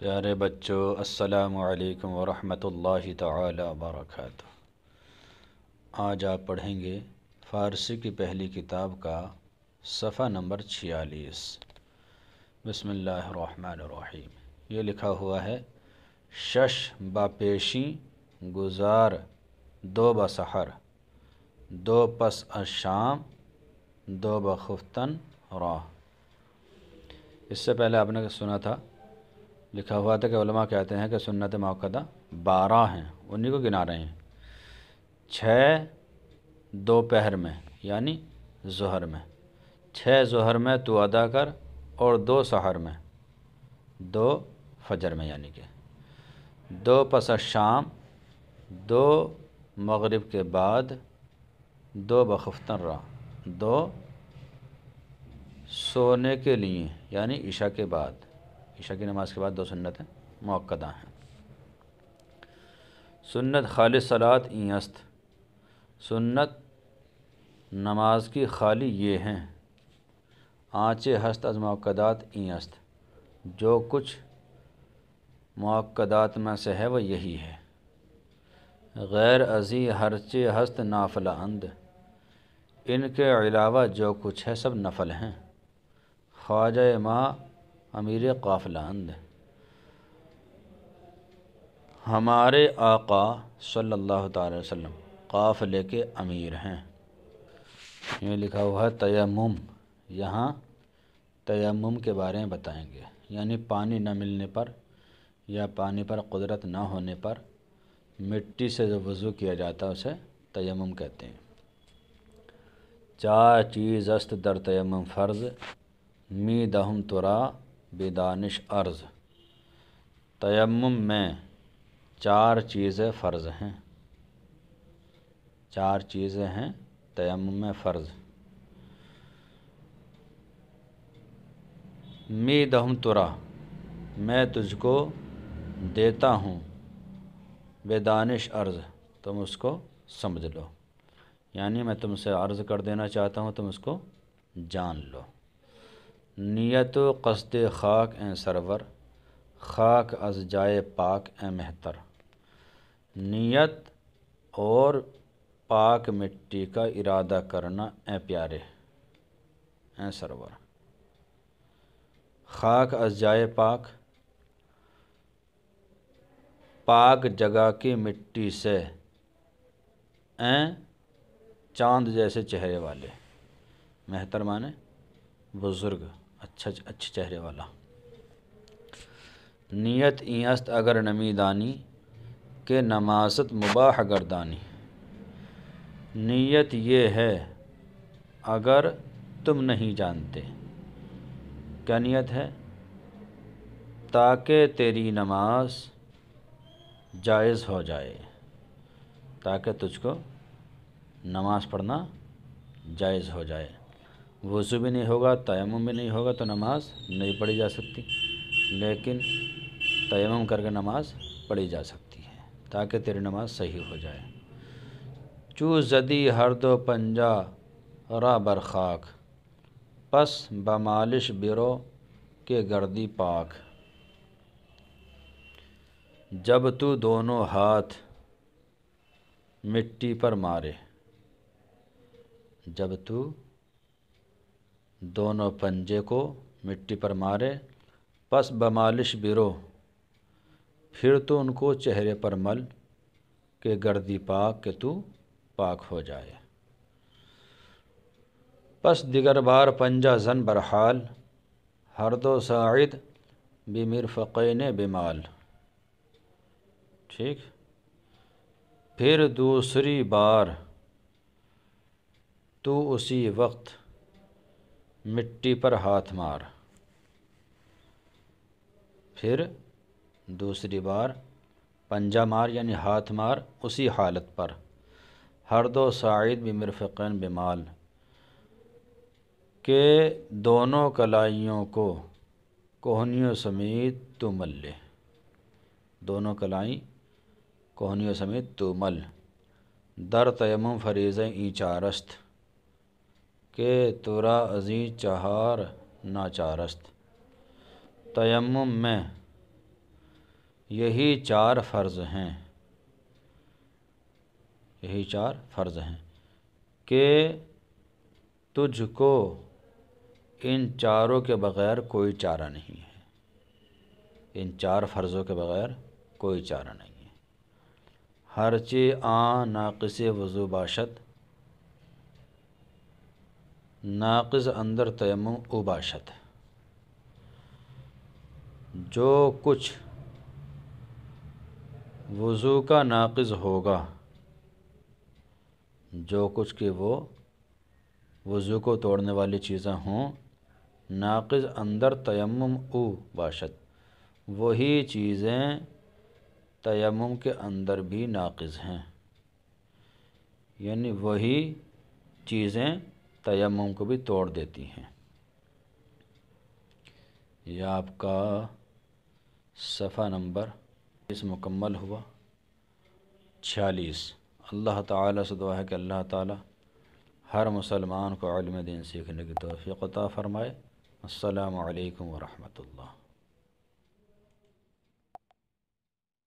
प्यारे बच्चों अस्सलाम वालेकुम वरहमतुल्लाहि ताला वबरकातुहू आज आप पढ़ेंगे फ़ारसी की पहली किताब का सफ़ा नंबर छियालीस बसमीम ये लिखा हुआ है शश बापेशी गुजार दो बसहर दो पस अशाम दो बखुफ्तन राह इससे पहले आपने सुना था लिखा हुआ था कि उलमा कहते हैं कि सुन्नत मौक़दा बारह हैं उन्हीं को गिना रहे हैं छः दोपहर में यानी जहर में छः जहर में तो अदा कर और दो सहर में दो फजर में यानी कि दो पस शाम दो मगरिब के बाद दो बखफ्तर रहा दो सोने के लिए यानी ईशा के बाद ईशा की नमाज़ के बाद दो सुन्नतें मौक़दा हैं सुन्नत खाली सलात इस्त सुन्नत नमाज की खाली ये हैं आँचे हस्त अज मौक़दात जो कुछ मौक़दात में से है वह यही है गैर अजी हरचे हस्त नाफला अंद इनके अलावा जो कुछ है सब नफल हैं ख्वाजा माँ अमीर काफिलांद हमारे आका सल्लल्लाहु अलैहि वसल्लम काफ़िले के अमीर हैं ये लिखा हुआ है तयम यहाँ तयम के बारे में बताएंगे यानी पानी न मिलने पर या पानी पर कुदरत ना होने पर मिट्टी से जो वज़ू किया जाता है उसे तयम कहते हैं चार चीज़ अस्त दर तयम फ़र्ज़ मी दहम तुरा बेदानिश अर्ज़ तयम में चार चीज़ें फ़र्ज़ हैं चार चीज़ें हैं तयम में फ़र्ज़ मी दहम तुरा मैं तुझको देता हूँ बेदानिश अर्ज़ तुम उसको समझ लो यानी मैं तुमसे अर्ज़ कर देना चाहता हूँ तुम उसको जान लो नियत कसद खाक ए सरवर खाक अज जाए पाक ए महतर नियत और पाक मिट्टी का इरादा करना ए प्यारे ए सरवर खाक अज जाए पाक पाक जगह की मिट्टी से ए चांद जैसे चेहरे वाले मेहतर माने बुज़ुर्ग अच्छा अच्छे चेहरे वाला नियत ईस्त अगर नमी दानी के नमाजत मुबाह गर्दानी नियत ये है अगर तुम नहीं जानते क्या नियत है ताकि तेरी नमाज जायज़ हो जाए ताकि तुझको नमाज़ पढ़ना जायज़ हो जाए वजू भी नहीं होगा तयम भी नहीं होगा तो नमाज नहीं पढ़ी जा सकती लेकिन तयम करके नमाज पढ़ी जा सकती है ताकि तेरी नमाज सही हो जाए चू जदी हर दो पंजा रा बरखाक पस बमालिश बिरो के गर्दी पाक जब तू दोनों हाथ मिट्टी पर मारे जब तू दोनों पंजे को मिट्टी पर मारे पस बमालिश बिरो फिर तो उनको चेहरे पर मल के गर्दी पाक के तू पाक हो जाए पस दिगर बार पंजा जन बरहाल हर दो साइद बिमिरफ़ैन बिमाल ठीक फिर दूसरी बार तो उसी वक्त मिट्टी पर हाथ मार फिर दूसरी बार पंजा मार यानी हाथ मार उसी हालत पर हर दो साइद बमरफ़ैन बिमाल के दोनों कलाइयों को कोहनियों समेत तो मल ले दोनों कलाई कोहनियों समेत तो मल दर तयम फरीज़ ईचारस्त के तुरा अजीज चहार नाचारस्त तयम में यही चार फ़र्ज़ हैं यही चार फ़र्ज़ हैं कि तुझको इन चारों के बग़ैर कोई चारा नहीं है इन चार फ़र्ज़ों के बग़ैर कोई चारा नहीं है हर चे आ किसी वजू बाशत नाकज़ अंदर तयम उबाशत जो कुछ वज़ू का नाकज़ होगा जो कुछ कि वो वज़ू को तोड़ने वाली चीज़ें हों नाकज़ अंदर तयम उ बाशत वही चीज़ें तयम के अंदर भी नाकज़ हैं यानी वही चीज़ें तयम को भी तोड़ देती हैं यह आपका सफ़ा नंबर इस मुकम्मल हुआ छियालीस अल्लाह ताला से दुआ है कि अल्लाह ताला हर मुसलमान को आलम दिन सीखने की तोफ़ी अता फ़रमाए अल्लाम वरहमतुल्लाह